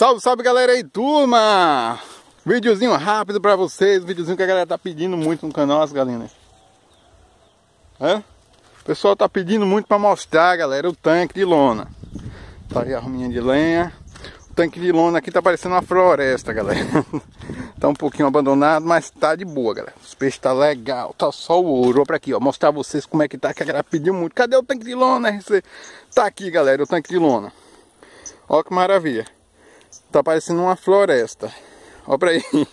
Salve, salve galera aí, turma! Videozinho rápido pra vocês, videozinho que a galera tá pedindo muito no canal, as galinhas. Né? O pessoal tá pedindo muito pra mostrar, galera, o tanque de lona. Tá aí a arminha de lenha. O tanque de lona aqui tá parecendo uma floresta, galera. tá um pouquinho abandonado, mas tá de boa, galera. Os peixes tá legal, tá só o ouro. Olha pra aqui, ó, mostrar pra vocês como é que tá, que a galera pediu muito. Cadê o tanque de lona, RC? Tá aqui, galera, o tanque de lona. Ó que maravilha. Tá parecendo uma floresta. Olha pra aí.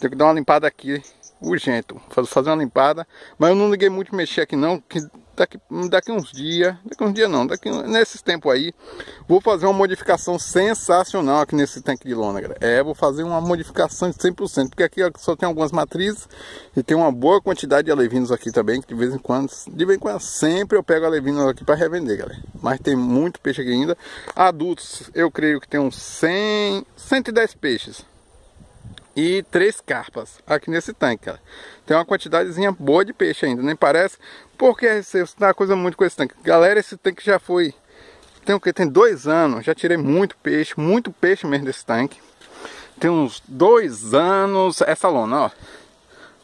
Tem que dar uma limpada aqui. Urgente. Fazer uma limpada. Mas eu não liguei muito mexer aqui não. Que daqui, daqui uns dias, daqui uns dias não, daqui nesses tempo aí, vou fazer uma modificação sensacional aqui nesse tanque de lona, galera. É, vou fazer uma modificação de 100%, porque aqui só tem algumas matrizes e tem uma boa quantidade de alevinos aqui também, que de vez em quando, de vez em quando, sempre eu pego alevinos aqui para revender, galera. Mas tem muito peixe aqui ainda. Adultos, eu creio que tem uns 100, 110 peixes e três carpas aqui nesse tanque, cara. Tem uma quantidadezinha boa de peixe ainda, nem parece, porque você está uma coisa muito com esse tanque. Galera, esse tanque já foi, tem o que? Tem dois anos, já tirei muito peixe, muito peixe mesmo desse tanque. Tem uns dois anos essa lona, ó.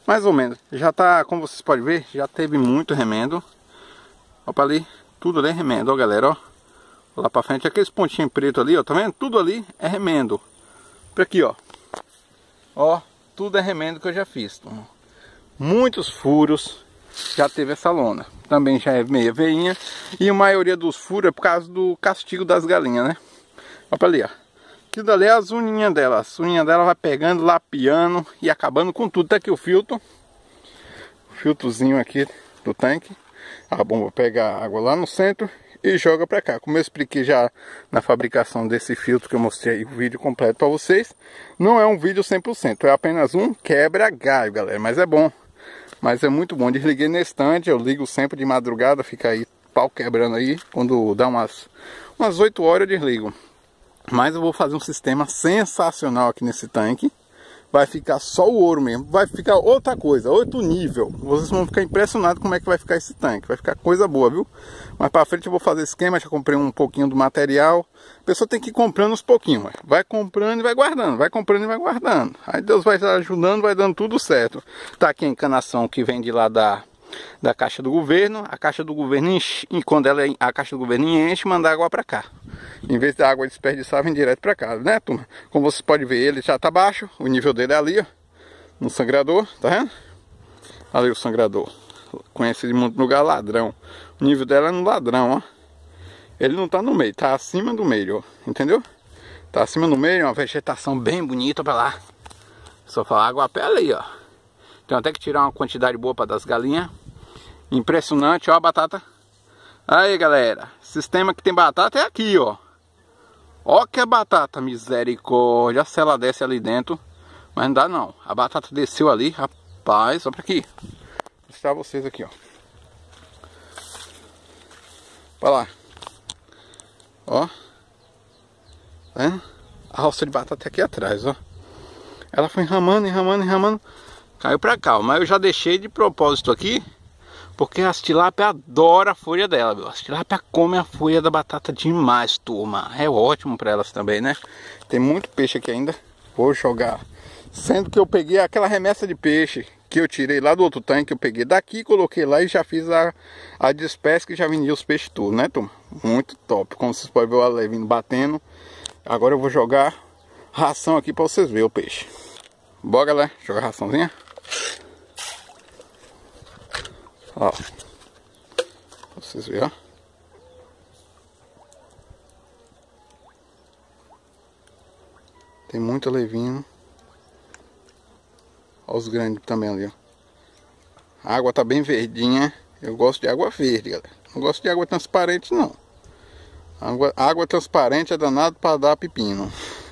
Mais ou menos, já tá, como vocês podem ver, já teve muito remendo. Olha pra ali, tudo ali é remendo, ó galera, ó. Lá pra frente, aqueles pontinhos preto ali, ó, tá vendo? Tudo ali é remendo. Por aqui, ó, Ó, tudo é remendo que eu já fiz, turma. Muitos furos já teve essa lona. Também já é meia veinha. E a maioria dos furos é por causa do castigo das galinhas, né? Olha pra ali, ó. Aquilo dali é as unhinhas dela. As unhinhas dela vai pegando, lapiando e acabando com tudo. Tá aqui o filtro. O filtrozinho aqui do tanque. A bomba pega água lá no centro e joga para cá. Como eu expliquei já na fabricação desse filtro que eu mostrei o vídeo completo para vocês, não é um vídeo 100%, é apenas um quebra-galho, galera, mas é bom. Mas é muito bom, desliguei na estante, eu ligo sempre de madrugada, fica aí pau quebrando aí, quando dá umas, umas 8 horas eu desligo. Mas eu vou fazer um sistema sensacional aqui nesse tanque vai ficar só o ouro mesmo, vai ficar outra coisa, outro nível. Vocês vão ficar impressionados como é que vai ficar esse tanque, vai ficar coisa boa, viu? Mas para frente eu vou fazer esquema, já comprei um pouquinho do material. A pessoa tem que ir comprando uns pouquinhos, vai comprando e vai guardando, vai comprando e vai guardando. Aí Deus vai ajudando, vai dando tudo certo. Tá aqui a encanação que vem de lá da da caixa do governo, a caixa do governo enche, e quando ela é, a caixa do governo enche, manda água para cá. Em vez da água desperdiçar, vem direto para cá, né, turma? Como vocês podem ver, ele já tá baixo, o nível dele é ali, ó, no sangrador, tá vendo? Ali o sangrador. Conhece de muito lugar ladrão. O nível dela é no ladrão, ó. Ele não tá no meio, tá acima do meio, ó. Entendeu? Tá acima do meio, é uma vegetação bem bonita para lá. Só falar água a pé ali, ó. Tem até que tirar uma quantidade boa para das galinhas Impressionante, ó a batata. Aí, galera. Sistema que tem batata é aqui, ó. Ó que a batata, misericórdia. Se ela desce ali dentro. Mas não dá não. A batata desceu ali, rapaz. Olha pra aqui. Vou mostrar vocês aqui, ó. Olha lá. Ó. Tá vendo? A roça de batata tá aqui atrás, ó. Ela foi enramando, enramando, enramando. Caiu pra cá, ó. Mas eu já deixei de propósito aqui porque a tilápia adora a folha dela, meu. A tilápia come a folha da batata demais, turma. É ótimo para elas também, né? Tem muito peixe aqui ainda. Vou jogar. Sendo que eu peguei aquela remessa de peixe que eu tirei lá do outro tanque, eu peguei daqui, coloquei lá e já fiz a, a despesca que já vendi os peixes tudo, né, turma? Muito top. Como vocês podem ver, o Ale vindo batendo. Agora eu vou jogar ração aqui para vocês verem o peixe. Bora, galera, jogar raçãozinha. Ó. Pra vocês verem, ó. Tem muita levinho, Olha os grandes também ali, ó. A água tá bem verdinha. Eu gosto de água verde, galera. Não gosto de água transparente, não. Água, água transparente é danado para dar pepino.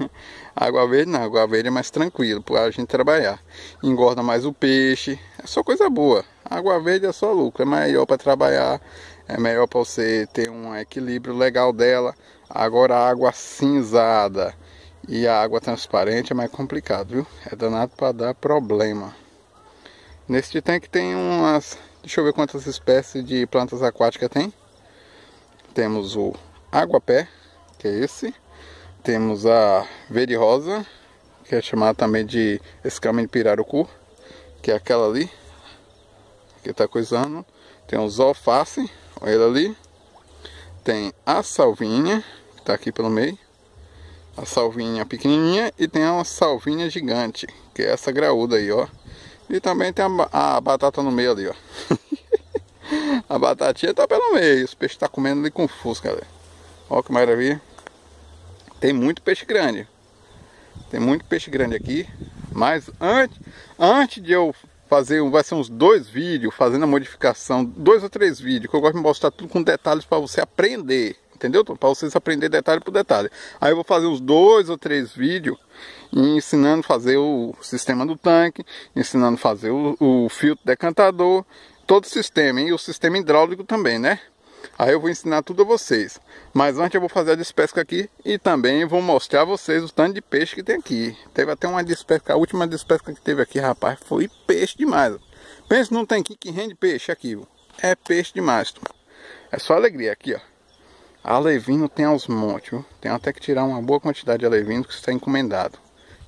Água verde não, água verde é mais tranquilo para a gente trabalhar. Engorda mais o peixe, é só coisa boa. Água verde é só lucro, é melhor para trabalhar, é melhor para você ter um equilíbrio legal dela. Agora a água cinzada e a água transparente é mais complicado, viu? É danado para dar problema. Neste tanque tem umas, deixa eu ver quantas espécies de plantas aquáticas tem. Temos o água-pé, que é esse temos a verde rosa, que é chamada também de escama de pirarucu, que é aquela ali, que está coisando. Tem o zolface olha ele ali. Tem a salvinha, que está aqui pelo meio. A salvinha pequenininha e tem uma salvinha gigante, que é essa graúda aí, ó. E também tem a, a batata no meio ali, ó. a batatinha tá pelo meio, os peixes tá comendo ali com fusca, galera. Olha que maravilha tem muito peixe grande. Tem muito peixe grande aqui. Mas antes, antes de eu fazer, vai ser uns dois vídeos fazendo a modificação, dois ou três vídeos, que eu gosto de mostrar tudo com detalhes para você aprender, entendeu? Para vocês aprender detalhe por detalhe. Aí eu vou fazer uns dois ou três vídeos ensinando a fazer o sistema do tanque, ensinando a fazer o, o filtro decantador, todo o sistema, e o sistema hidráulico também, né? Aí eu vou ensinar tudo a vocês. Mas antes eu vou fazer a despesca aqui e também vou mostrar a vocês o tanto de peixe que tem aqui. Teve até uma despesca, a última despesca que teve aqui, rapaz, foi peixe demais. Pensa não tem aqui que rende peixe aqui, É peixe demais, É só alegria aqui, ó. Alevino tem aos montes, viu? Tem até que tirar uma boa quantidade de alevino que está encomendado.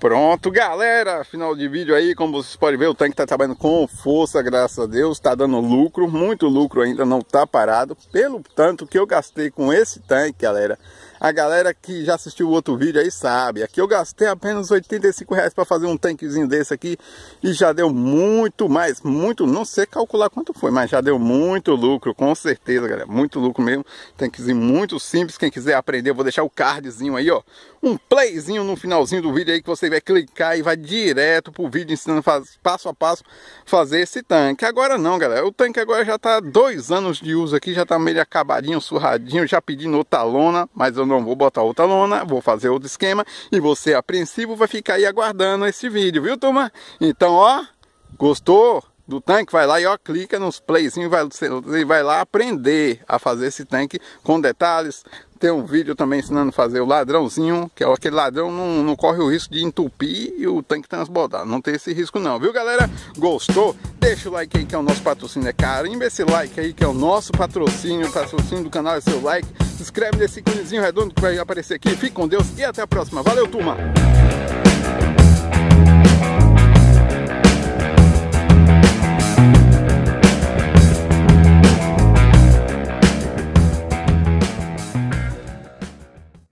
Pronto, galera, final de vídeo aí, como vocês podem ver, o tanque tá trabalhando com força, graças a Deus, tá dando lucro, muito lucro ainda, não tá parado, pelo tanto que eu gastei com esse tanque, galera, a galera que já assistiu o outro vídeo aí sabe. Aqui eu gastei apenas 85 reais para fazer um tanquezinho desse aqui. E já deu muito mais, muito, não sei calcular quanto foi, mas já deu muito lucro, com certeza, galera. Muito lucro mesmo. Tanquezinho muito simples. Quem quiser aprender, vou deixar o cardzinho aí, ó. Um playzinho no finalzinho do vídeo aí que você vai clicar e vai direto pro vídeo ensinando faz, passo a passo fazer esse tanque. Agora não, galera. O tanque agora já tá dois anos de uso aqui, já tá meio acabadinho, surradinho, já pedi no talona, mas eu não não vou botar outra lona, vou fazer outro esquema. E você, apreensivo, vai ficar aí aguardando esse vídeo, viu, turma? Então, ó, gostou? do tanque, vai lá e ó, clica nos playzinhos vai, vai lá aprender a fazer esse tanque com detalhes. Tem um vídeo também ensinando a fazer o ladrãozinho, que é aquele ladrão não, não corre o risco de entupir e o tanque transbordar. Não tem esse risco não, viu galera? Gostou? Deixa o like aí que é o nosso patrocínio, é carimba esse like aí que é o nosso patrocínio, o patrocínio do canal é seu like se inscreve nesse íconezinho redondo que vai aparecer aqui. Fique com Deus e até a próxima. Valeu, turma!